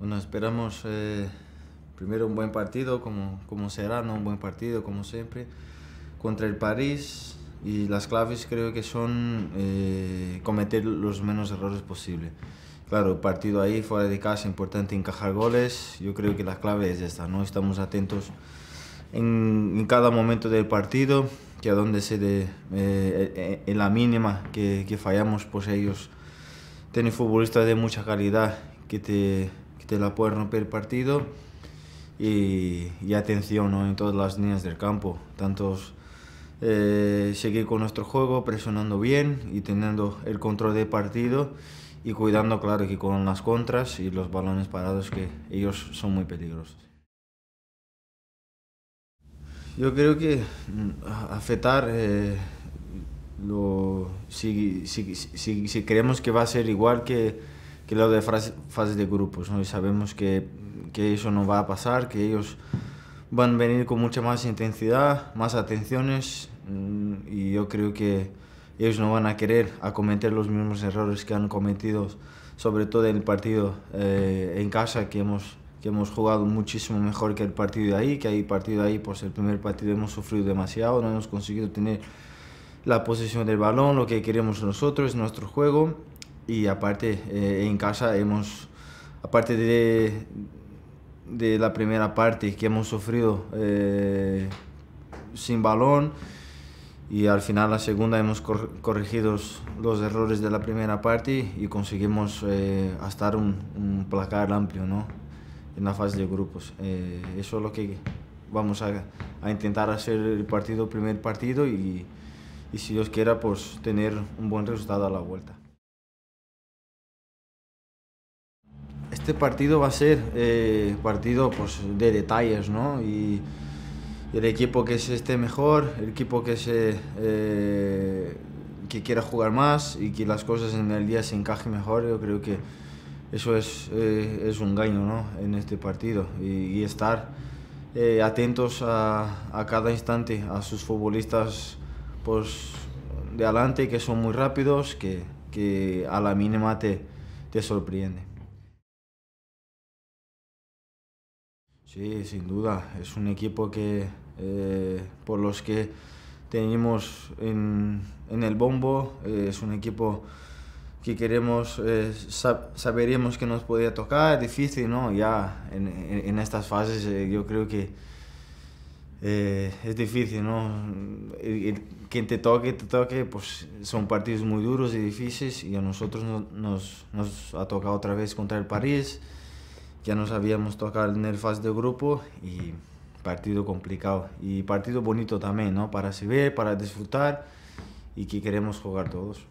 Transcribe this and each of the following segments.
Bueno, esperamos eh, primero un buen partido, como, como será, ¿no? un buen partido, como siempre, contra el París. Y las claves creo que son eh, cometer los menos errores posible. Claro, partido ahí, fuera de casa, importante encajar goles. Yo creo que la clave es esta, ¿no? Estamos atentos en, cada momento del partido, que a donde se dé eh, en la mínima que, que fallamos, pues ellos tienen futbolistas de mucha calidad que te la puede romper el partido y, atención en todas las líneas del campo, tanto eh, seguir con nuestro juego, presionando bien y teniendo el control del partido y cuidando, claro, que con las contras y los balones parados que ellos son muy peligrosos. Yo creo que mm, afectar, eh, si, si creemos que va a ser igual que que lo de fase, de grupos, ¿no? Y sabemos que, que, eso no va a pasar, que ellos van a venir con mucha más intensidad, más atenciones mm, y yo creo que ellos no van a querer a cometer los mismos errores que han cometido, sobre todo en el partido eh, en casa, que hemos, que hemos jugado muchísimo mejor que el partido de ahí, que hay partido de ahí, pues el primer partido hemos sufrido demasiado, no hemos conseguido tener la posesión del balón, lo que queremos nosotros, nuestro juego y aparte eh, en casa hemos, aparte de, la primera parte que hemos sufrido eh, sin balón y al final la segunda hemos corregido los errores de la primera parte y conseguimos eh, hasta un, placar amplio ¿no? en la fase de grupos. eso es lo que vamos a, intentar hacer el partido, primer partido y, y si Dios quiera pues tener un buen resultado a la vuelta. este partido va a ser eh, partido pues, de detalles, ¿no? Y el equipo que se esté mejor, el equipo que eh, que quiera jugar más y que las cosas en el día se encajen mejor, yo creo que eso es, eh, es un gaño ¿no? en este partido y, estar eh, atentos a, a, cada instante, a sus futbolistas pues, de adelante que son muy rápidos, que, que a la mínima te, te sorprende. Sí, sin duda. Es un equipo que eh, por los que tenemos en, en el bombo, eh, es un equipo que queremos, eh, saberíamos que nos podía tocar, es difícil, ¿no? Ya en, en, estas fases yo creo que es difícil, ¿no? quien te toque, te toque, pues son partidos muy duros y difíciles y a nosotros nos, nos ha tocado otra vez contra el París ya nos habíamos tocado en el fase de grupo y partido complicado y partido bonito también, ¿no? Para se para disfrutar y que queremos jugar todos.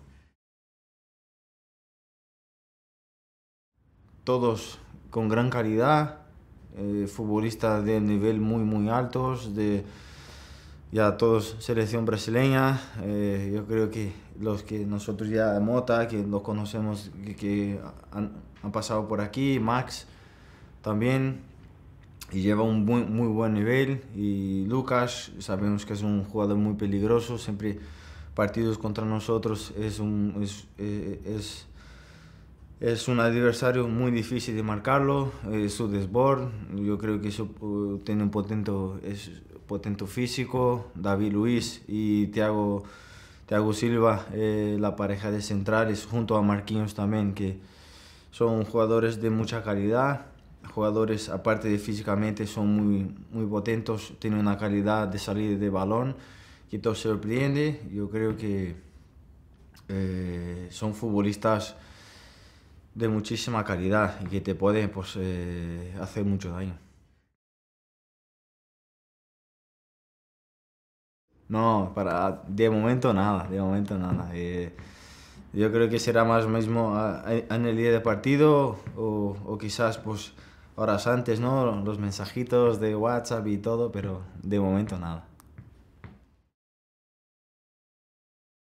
Todos con gran calidad, eh, futbolistas de nivel muy muy altos, de ya todos selección brasileña, eh, yo creo que los que nosotros ya Mota, que los conocemos, que, han pasado por aquí, Max, también y lleva un muy buen nivel. Y Lucas, sabemos que es un jugador muy peligroso, siempre partidos contra nosotros es un, es, eh, un adversario muy difícil de marcarlo, eh, su desbord, yo creo que eso uh, tiene un potente, es potente físico, David Luis y Thiago, Thiago Silva, eh, la pareja de centrales, junto a Marquinhos también, que son jugadores de mucha calidad jugadores, aparte de físicamente, son muy, muy potentes, tienen una calidad de salida de balón que te sorprende. Yo creo que eh, son futbolistas de muchísima calidad y que te pueden pues, eh, hacer mucho daño. No, para, de momento nada, de momento nada. Eh, yo creo que será más mismo en el día de partido o, o quizás pues horas antes, ¿no? Los mensajitos de WhatsApp y todo, pero de momento nada.